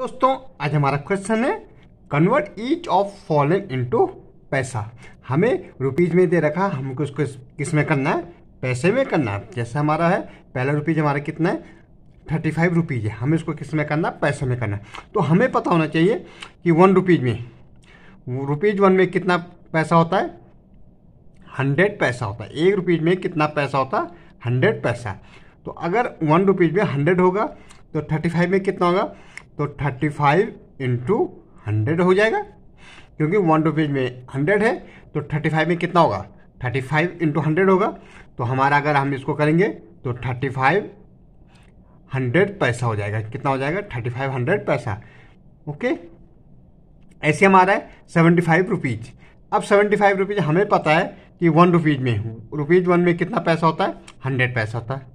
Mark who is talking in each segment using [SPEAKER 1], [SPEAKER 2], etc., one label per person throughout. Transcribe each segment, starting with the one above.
[SPEAKER 1] दोस्तों आज हमारा क्वेश्चन है convert each of following into पैसा हमें रुपीज़ में दे रखा हमको उसको किस में करना है पैसे में करना है जैसे हमारा है पहला रुपीज़ हमारा कितना है थर्टी फाइव रुपीज़ है हमें इसको किस में करना पैसे में करना है तो हमें पता होना चाहिए कि वन रुपीज़ में रुपीज़ वन में कितना पैसा होता है हंड्रेड पैसा होता है एक रुपीज़ में कितना पैसा होता है हंड्रेड पैसा तो अगर वन रुपीज़ में हंड्रेड होगा तो थर्टी फाइव में कितना होगा तो थर्टी फाइव इंटू हंड्रेड हो जाएगा क्योंकि वन रुपीज़ में हंड्रेड है तो थर्टी फाइव में कितना होगा थर्टी फाइव इंटू हंड्रेड होगा तो हमारा अगर हम इसको करेंगे तो थर्टी फाइव हंड्रेड पैसा हो जाएगा कितना हो जाएगा थर्टी फाइव हंड्रेड पैसा ओके ऐसे हमारा है सेवेंटी फाइव रुपीज़ अब सेवेंटी फाइव रुपीज़ हमें पता है कि वन रुपीज़ में हूँ रुपीज़ वन में कितना पैसा होता है हंड्रेड पैसा होता है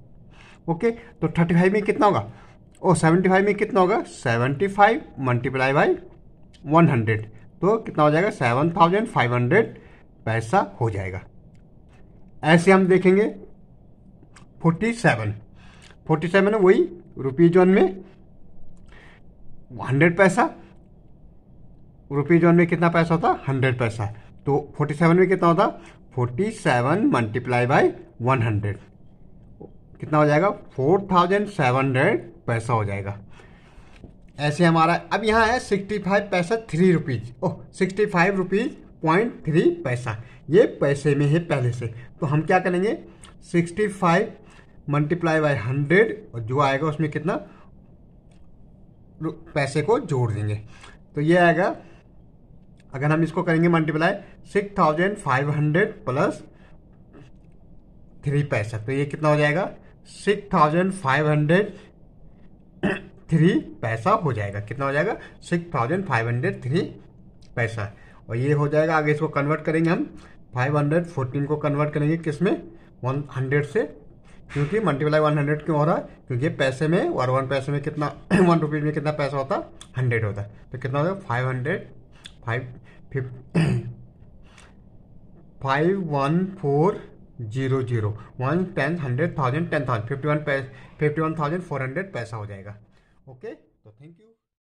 [SPEAKER 1] ओके तो थर्टी फाइव में कितना होगा और सेवेंटी फाइव में कितना होगा seventy five multiply by one hundred तो कितना हो जाएगा सेवन थाउजेंड फाइव हंड्रेड पैसा हो जाएगा ऐसे हम देखेंगे फोर्टी सेवन फोर्टी सेवन है वही रुपीज वन में हंड्रेड पैसा रुपीज वन में कितना पैसा होता हंड्रेड पैसा तो फोर्टी सेवन में कितना होता forty seven multiply by one hundred कितना हो जाएगा फोर थाउजेंड सेवन हंड्रेड पैसा हो जाएगा ऐसे हमारा अब यहाँ है सिक्सटी फाइव पैसा three rupees oh sixty five rupees point three पैसा ये पैसे में है पहले से तो हम क्या करेंगे sixty five multiply by hundred और जो आएगा उसमें कितना पैसे को जोड़ देंगे तो ये आएगा अगर हम इसको करेंगे multiply six thousand five hundred plus three पैसा तो ये कितना हो जाएगा six thousand five hundred three पैसा हो जाएगा कितना हो जाएगा six thousand five hundred three पैसा और ये हो जाएगा आगे इसको कन्वर्ट करेंगे हम फाइव हंड्रेड फोर्टीन को कन्वर्ट करेंगे किस में वन हंड्रेड से क्योंकि मल्टीप्लाई वन हंड्रेड क्यों हो रहा है क्योंकि पैसे में और वन पैसे में कितना वन रुपीज़ में कितना पैसा होता है हंड्रेड होता है तो कितना होता है five hundred five five one four zero zero one ten hundred thousand ten thousand fifty one fifty one thousand four hundred पैसा हो जाएगा okay so thank you